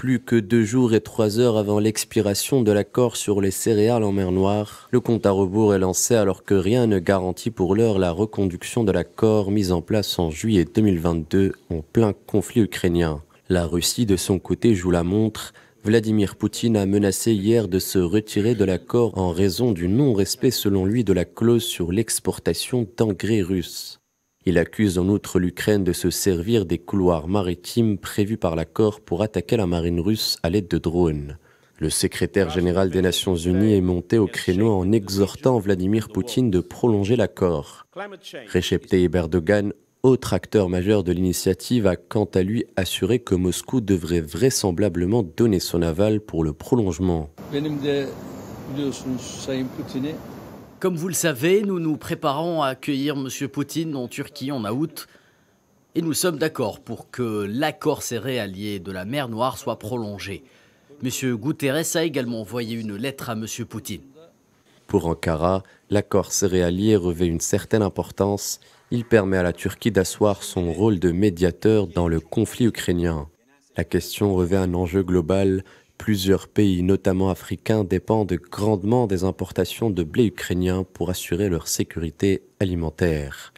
plus que deux jours et trois heures avant l'expiration de l'accord sur les céréales en mer Noire, le compte à rebours est lancé alors que rien ne garantit pour l'heure la reconduction de l'accord mis en place en juillet 2022 en plein conflit ukrainien. La Russie, de son côté, joue la montre. Vladimir Poutine a menacé hier de se retirer de l'accord en raison du non-respect selon lui de la clause sur l'exportation d'engrais russes. Il accuse en outre l'Ukraine de se servir des couloirs maritimes prévus par l'accord pour attaquer la marine russe à l'aide de drones. Le secrétaire général des Nations Unies est monté au créneau en exhortant Vladimir Poutine de prolonger l'accord. Recep Tayyip Erdogan, autre acteur majeur de l'initiative, a quant à lui assuré que Moscou devrait vraisemblablement donner son aval pour le prolongement. Comme vous le savez, nous nous préparons à accueillir M. Poutine en Turquie en août. Et nous sommes d'accord pour que l'accord céréalier de la mer Noire soit prolongé. M. Guterres a également envoyé une lettre à M. Poutine. Pour Ankara, l'accord céréalier revêt une certaine importance. Il permet à la Turquie d'asseoir son rôle de médiateur dans le conflit ukrainien. La question revêt un enjeu global Plusieurs pays, notamment africains, dépendent grandement des importations de blé ukrainien pour assurer leur sécurité alimentaire.